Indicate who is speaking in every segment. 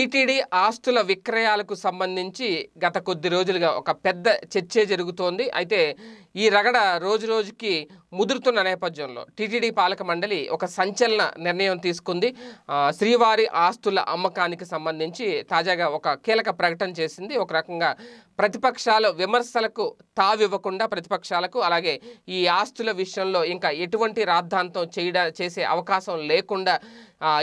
Speaker 1: TTD ఆస్తుల విక్రయాలకు సంబంధించి గత కొద్ది రోజులుగా ఒక పెద్ద చర్చే జరుగుతోంది అయితే ఈ రగడ రోజు రోజుకి ముదురుతున్న నేపథ్యంలో టీటీడీ పాలక మండలి ఒక సంచలన నిర్ణయం తీసుకుంది శ్రీవారి ఆస్తుల అమ్మకానికి సంబంధించి తాజాగా ఒక కీలక ప్రకటన చేసింది ఒక రకంగా ప్రతిపక్షాలు విమర్శలకు తావివ్వకుండా ప్రతిపక్షాలకు అలాగే ఈ ఆస్తుల విషయంలో ఇంకా ఎటువంటి రాద్ధాంతం చేయడ చేసే అవకాశం లేకుండా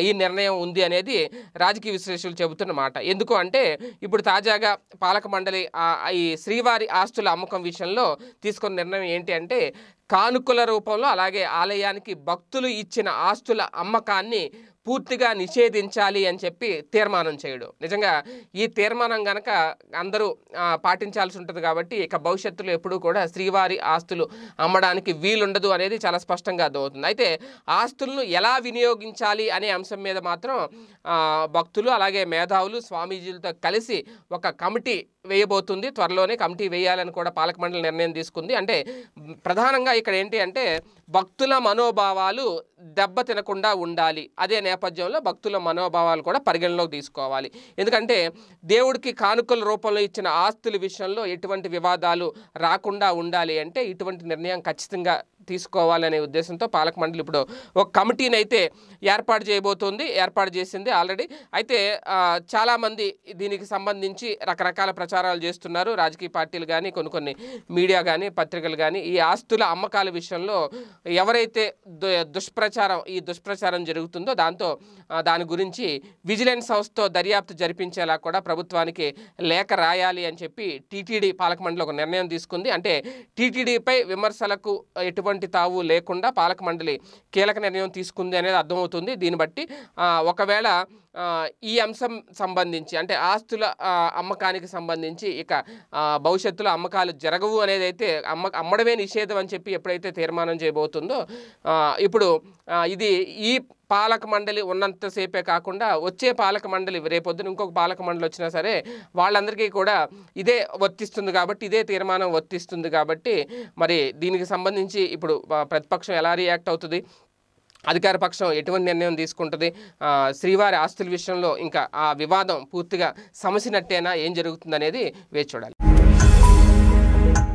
Speaker 1: ఈ నిర్ణయం ఉంది అనేది రాజకీయ విశ్లేషకులు చెబుతున్న మాట ఎందుకు అంటే ఇప్పుడు తాజాగా పాలక మండలి ఈ శ్రీవారి ఆస్తుల అమ్మకం విషయంలో తీసుకున్న నిర్ణయం ఏంటి అంటే కానుకల రూపంలో అలాగే ఆలయానికి భక్తులు ఇచ్చిన ఆస్తుల అమ్మకాన్ని పూర్తిగా నిషేధించాలి అని చెప్పి తీర్మానం చేయడు నిజంగా ఈ తీర్మానం గనక అందరూ పాటించాల్సి ఉంటుంది కాబట్టి ఇక భవిష్యత్తులో ఎప్పుడూ కూడా శ్రీవారి ఆస్తులు అమ్మడానికి వీలుండదు అనేది చాలా స్పష్టంగా అర్థమవుతుంది అయితే ఆస్తులను ఎలా వినియోగించాలి అనే అంశం మీద మాత్రం భక్తులు అలాగే మేధావులు స్వామీజీలతో కలిసి ఒక కమిటీ వేయబోతుంది త్వరలోనే కమిటీ వేయాలని కూడా పాలక మండలి నిర్ణయం తీసుకుంది అంటే ప్రధానంగా ఇక్కడ ఏంటి అంటే భక్తుల మనోభావాలు దెబ్బ తినకుండా ఉండాలి అదే నేపథ్యంలో భక్తుల మనోభావాలు కూడా పరిగణలోకి తీసుకోవాలి ఎందుకంటే దేవుడికి కానుకల రూపంలో ఇచ్చిన ఆస్తుల విషయంలో ఎటువంటి వివాదాలు రాకుండా ఉండాలి అంటే ఇటువంటి నిర్ణయం ఖచ్చితంగా తీసుకోవాలనే ఉద్దేశంతో పాలక మండలి ఇప్పుడు ఒక కమిటీని అయితే ఏర్పాటు చేయబోతోంది ఏర్పాటు చేసింది ఆల్రెడీ అయితే చాలామంది దీనికి సంబంధించి రకరకాల ప్రచారాలు చేస్తున్నారు రాజకీయ పార్టీలు కానీ కొన్ని కొన్ని మీడియా కానీ పత్రికలు కానీ ఈ ఆస్తుల అమ్మకాల విషయంలో ఎవరైతే దుష్ప్రచారం ఈ దుష్ప్రచారం జరుగుతుందో దాంతో దాని గురించి విజిలెన్స్ సంస్థతో దర్యాప్తు జరిపించేలా కూడా ప్రభుత్వానికి లేఖ రాయాలి అని చెప్పి టీటీడీ పాలక మండలి ఒక నిర్ణయం తీసుకుంది అంటే టీటీడీపై విమర్శలకు ఎటువంటి ఎటువంటి తావు లేకుండా పాలక మండలి కీలక నిర్ణయం తీసుకుంది అనేది అర్థమవుతుంది దీన్ని బట్టి ఒకవేళ ఈ అంశం సంబంధించి అంటే ఆస్తుల అమ్మకానికి సంబంధించి ఇక భవిష్యత్తులో అమ్మకాలు జరగవు అనేది అయితే అమ్మ అమ్మడమే నిషేధం అని చెప్పి ఎప్పుడైతే తీర్మానం చేయబోతుందో ఇప్పుడు ఇది ఈ పాలక మండలి ఉన్నంతసేపే కాకుండా వచ్చే పాలక మండలి రేపొద్దున ఇంకొక పాలక మండలి వచ్చినా సరే వాళ్ళందరికీ కూడా ఇదే వర్తిస్తుంది కాబట్టి ఇదే తీర్మానం వర్తిస్తుంది కాబట్టి మరి దీనికి సంబంధించి ఇప్పుడు ప్రతిపక్షం ఎలా రియాక్ట్ అవుతుంది అధికార పక్షం ఎటువంటి నిర్ణయం తీసుకుంటుంది శ్రీవారి ఆస్తుల విషయంలో ఇంకా ఆ వివాదం పూర్తిగా సమసినట్టేనా ఏం జరుగుతుందనేది వేచి చూడాలి